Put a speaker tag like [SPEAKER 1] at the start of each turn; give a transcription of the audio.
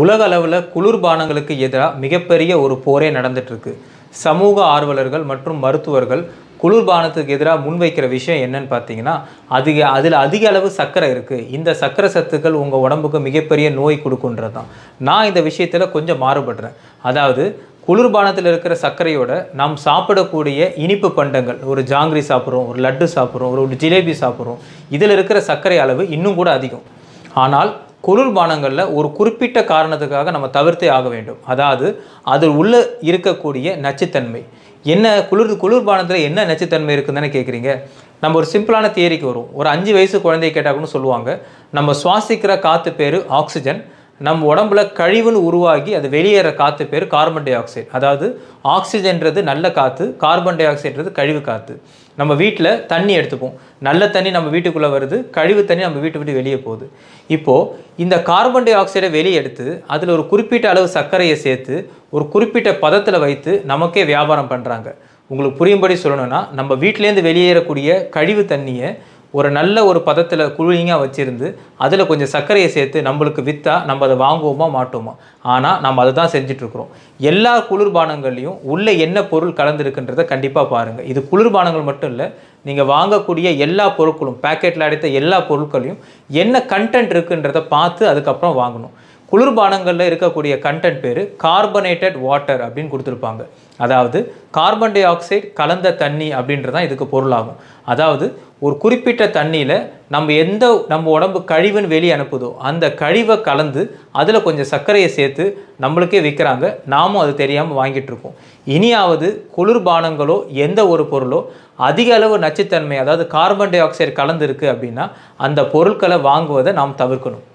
[SPEAKER 1] உலக அளவில் குளிர்பானங்களுக்கு எதிராக மிகப்பெரிய ஒரு போரே நடந்துட்டுருக்கு சமூக ஆர்வலர்கள் மற்றும் மருத்துவர்கள் குளிர்பானத்துக்கு எதிராக முன்வைக்கிற விஷயம் என்னன்னு பார்த்தீங்கன்னா அதிக அதில் அதிக அளவு சர்க்கரை இருக்குது இந்த சர்க்கரை சத்துக்கள் உங்கள் உடம்புக்கு மிகப்பெரிய நோய் கொடுக்குன்றது தான் நான் இந்த விஷயத்தில் கொஞ்சம் மாறுபடுறேன் அதாவது குளிர்பானத்தில் இருக்கிற சர்க்கரையோட நாம் சாப்பிடக்கூடிய இனிப்பு பண்டங்கள் ஒரு ஜாங்கிரி சாப்பிட்றோம் ஒரு லட்டு சாப்பிட்றோம் ஒரு ஜிலேபி சாப்பிட்றோம் இதில் இருக்கிற சர்க்கரை அளவு இன்னும் கூட அதிகம் ஆனால் குளிர்பானங்களில் ஒரு குறிப்பிட்ட காரணத்துக்காக நம்ம தவிர்த்தே ஆக வேண்டும் அதாவது அதில் உள்ளே இருக்கக்கூடிய நச்சுத்தன்மை என்ன குளிர் குளிர்பானத்தில் என்ன நச்சுத்தன்மை இருக்குதுன்னு கேட்குறீங்க நம்ம ஒரு சிம்பிளான தியரிக்கு வரும் ஒரு அஞ்சு வயசு குழந்தைய கேட்டால் சொல்லுவாங்க நம்ம சுவாசிக்கிற காற்று பேர் ஆக்சிஜன் நம் உடம்புல கழிவுன்னு உருவாகி அது வெளியேற காற்று பேர் கார்பன் டை ஆக்சைடு அதாவது ஆக்சிஜன்றது நல்ல காற்று கார்பன் டை ஆக்சைடுறது கழிவு காற்று நம்ம வீட்டில் தண்ணி எடுத்துப்போம் நல்ல தண்ணி நம்ம வீட்டுக்குள்ளே வருது கழிவு தண்ணி நம்ம வீட்டு விட்டு வெளியே போகுது இப்போது இந்த கார்பன் டை ஆக்சைடை வெளியே எடுத்து அதில் ஒரு குறிப்பிட்ட அளவு சர்க்கரையை சேர்த்து ஒரு குறிப்பிட்ட பதத்தில் வைத்து நமக்கே வியாபாரம் பண்ணுறாங்க உங்களுக்கு புரியும்படி சொல்லணும்னா நம்ம வீட்டிலேருந்து வெளியேறக்கூடிய கழிவு தண்ணியை ஒரு நல்ல ஒரு பதத்தில் குழுவிங்காக வச்சுருந்து அதில் கொஞ்சம் சர்க்கரையை சேர்த்து நம்மளுக்கு விற்றா நம்ம அதை வாங்குவோமா மாட்டோமா ஆனால் நம்ம அதை தான் செஞ்சிட்ருக்குறோம் எல்லா குளிர்பானங்கள்லையும் உள்ளே என்ன பொருள் கலந்துருக்குன்றதை கண்டிப்பாக பாருங்கள் இது குளிர்பானங்கள் மட்டும் இல்லை நீங்கள் வாங்கக்கூடிய எல்லா பொருட்களும் பேக்கெட்டில் அடைத்த எல்லா பொருட்களையும் என்ன கண்டென்ட் இருக்குன்றதை பார்த்து அதுக்கப்புறம் வாங்கணும் குளிர்பானங்களில் இருக்கக்கூடிய கண்டென்ட் பேர் கார்பனேட்டட் வாட்டர் அப்படின்னு கொடுத்துருப்பாங்க அதாவது கார்பன் டை ஆக்சைடு கலந்த தண்ணி அப்படின்றது தான் இதுக்கு பொருளாகும் அதாவது ஒரு குறிப்பிட்ட தண்ணியில் நம்ம எந்த நம்ம உடம்பு கழிவுன்னு வெளியே அனுப்புதோ அந்த கழிவை கலந்து அதில் கொஞ்சம் சர்க்கரையை சேர்த்து நம்மளுக்கே விற்கிறாங்க நாமும் அது தெரியாமல் வாங்கிட்டு இருக்கோம் இனியாவது குளிர்பானங்களோ எந்த ஒரு பொருளோ அதிக அளவு நச்சுத்தன்மை அதாவது கார்பன் டை ஆக்சைடு கலந்துருக்கு அப்படின்னா அந்த பொருட்களை வாங்குவதை நாம் தவிர்க்கணும்